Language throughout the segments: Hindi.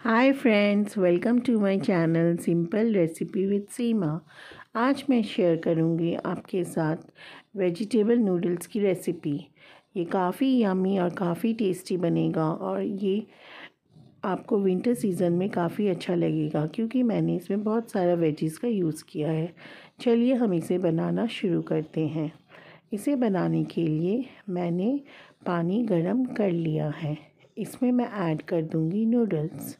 hi friends welcome to my channel simple recipe with Seema आज मैं शेयर करूंगी आपके साथ वेजिटेबल नूडल्स की रेसिपी ये काफ़ी यामी और काफ़ी टेस्टी बनेगा और ये आपको विंटर सीज़न में काफ़ी अच्छा लगेगा क्योंकि मैंने इसमें बहुत सारा वेजिस का यूज़ किया है चलिए हम इसे बनाना शुरू करते हैं इसे बनाने के लिए मैंने पानी गर्म कर लिया है इसमें मैं ऐड कर दूंगी नूडल्स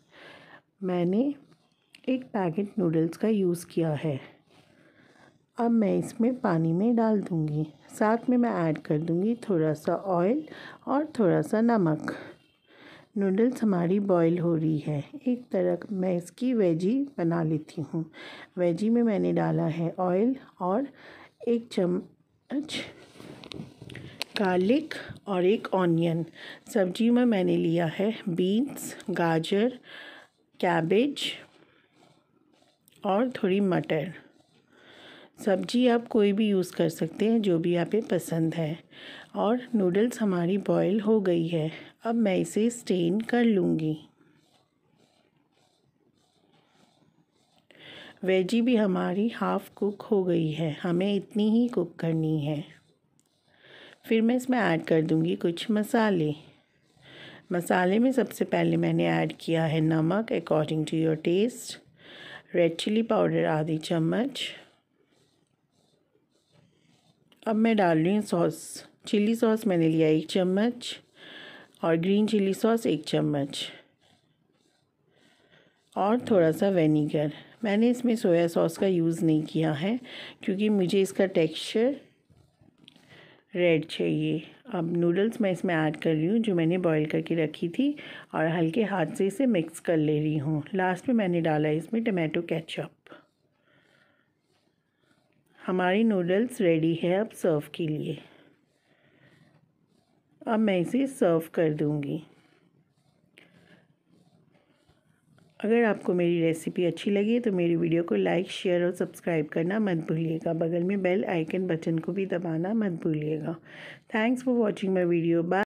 मैंने एक पैकेट नूडल्स का यूज़ किया है अब मैं इसमें पानी में डाल दूँगी साथ में मैं ऐड कर दूँगी थोड़ा सा ऑयल और थोड़ा सा नमक नूडल्स हमारी बॉईल हो रही है एक तरह मैं इसकी वेजी बना लेती हूँ वेजी में मैंने डाला है ऑयल और एक चम्मच गार्लिक और एक ऑनियन सब्जी में मैंने लिया है बीन्स गाजर कैबेज और थोड़ी मटर सब्जी आप कोई भी यूज़ कर सकते हैं जो भी आप पसंद है और नूडल्स हमारी बॉईल हो गई है अब मैं इसे स्टेन कर लूँगी वेजी भी हमारी हाफ़ कुक हो गई है हमें इतनी ही कुक करनी है फिर मैं इसमें ऐड कर दूँगी कुछ मसाले मसाले में सबसे पहले मैंने ऐड किया है नमक according to your taste red chilli powder आधी चम्मच अब मैं डाल रही हूँ सॉस चिली सॉस मैंने लिया एक चम्मच और ग्रीन चिली सॉस एक चम्मच और थोड़ा सा वेनीगर मैंने इसमें सोया सॉस का यूज़ नहीं किया है क्योंकि मुझे इसका टेक्सचर रेड चाहिए अब नूडल्स मैं इसमें ऐड कर रही हूँ जो मैंने बॉईल करके रखी थी और हल्के हाथ से इसे मिक्स कर ले रही हूँ लास्ट में मैंने डाला है इसमें टमाटो केचप हमारी नूडल्स रेडी है अब सर्व के लिए अब मैं इसे सर्व कर दूँगी अगर आपको मेरी रेसिपी अच्छी लगी तो मेरी वीडियो को लाइक शेयर और सब्सक्राइब करना मत भूलिएगा बगल में बेल आइकन बटन को भी दबाना मत भूलिएगा thanks for watching my video bye